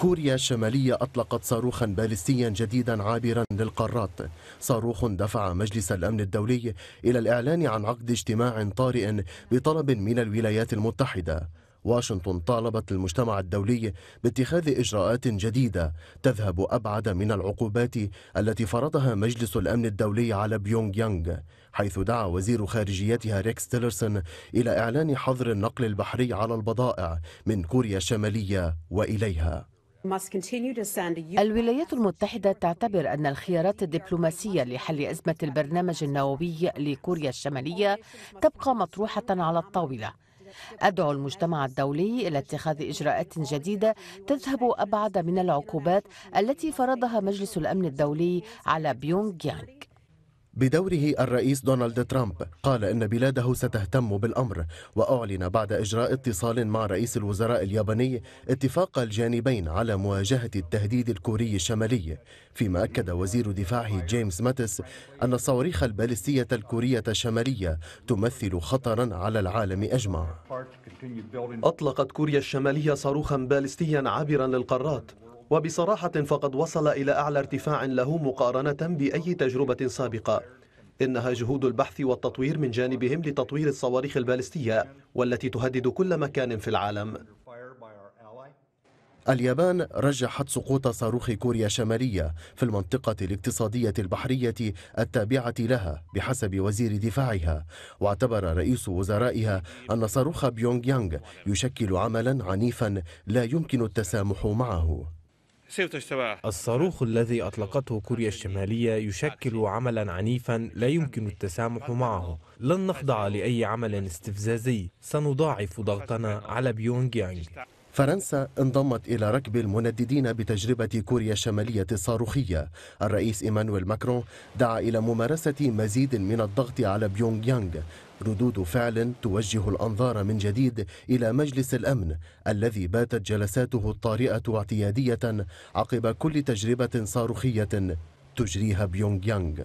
كوريا الشمالية أطلقت صاروخا باليستيا جديدا عابرا للقارات صاروخ دفع مجلس الأمن الدولي إلى الإعلان عن عقد اجتماع طارئ بطلب من الولايات المتحدة واشنطن طالبت المجتمع الدولي باتخاذ إجراءات جديدة تذهب أبعد من العقوبات التي فرضها مجلس الأمن الدولي على بيونغ يانغ حيث دعا وزير خارجيتها ريكس تيلرسون إلى إعلان حظر النقل البحري على البضائع من كوريا الشمالية وإليها الولايات المتحدة تعتبر أن الخيارات الدبلوماسية لحل أزمة البرنامج النووي لكوريا الشمالية تبقى مطروحة على الطاولة أدعو المجتمع الدولي إلى اتخاذ إجراءات جديدة تذهب أبعد من العقوبات التي فرضها مجلس الأمن الدولي على بيونغ يانغ بدوره الرئيس دونالد ترامب قال إن بلاده ستهتم بالأمر وأعلن بعد إجراء اتصال مع رئيس الوزراء الياباني اتفاق الجانبين على مواجهة التهديد الكوري الشمالي فيما أكد وزير دفاعه جيمس ماتس أن الصواريخ البالستية الكورية الشمالية تمثل خطرا على العالم أجمع أطلقت كوريا الشمالية صاروخا بالستيا عابرا للقارات وبصراحة فقد وصل إلى أعلى ارتفاع له مقارنة بأي تجربة سابقة إنها جهود البحث والتطوير من جانبهم لتطوير الصواريخ البالستية والتي تهدد كل مكان في العالم اليابان رجحت سقوط صاروخ كوريا الشمالية في المنطقة الاقتصادية البحرية التابعة لها بحسب وزير دفاعها واعتبر رئيس وزرائها أن صاروخ بيونغ يانغ يشكل عملا عنيفا لا يمكن التسامح معه الصاروخ الذي أطلقته كوريا الشمالية يشكل عملا عنيفا لا يمكن التسامح معه لن نخضع لأي عمل استفزازي سنضاعف ضغطنا على بيونغ يانغ فرنسا انضمت إلى ركب المنددين بتجربة كوريا الشمالية الصاروخية الرئيس إيمانويل ماكرون دعا إلى ممارسة مزيد من الضغط على بيونغ يانغ ردود فعل توجه الأنظار من جديد إلى مجلس الأمن الذي باتت جلساته الطارئة اعتيادية عقب كل تجربة صاروخية تجريها بيونغ يانغ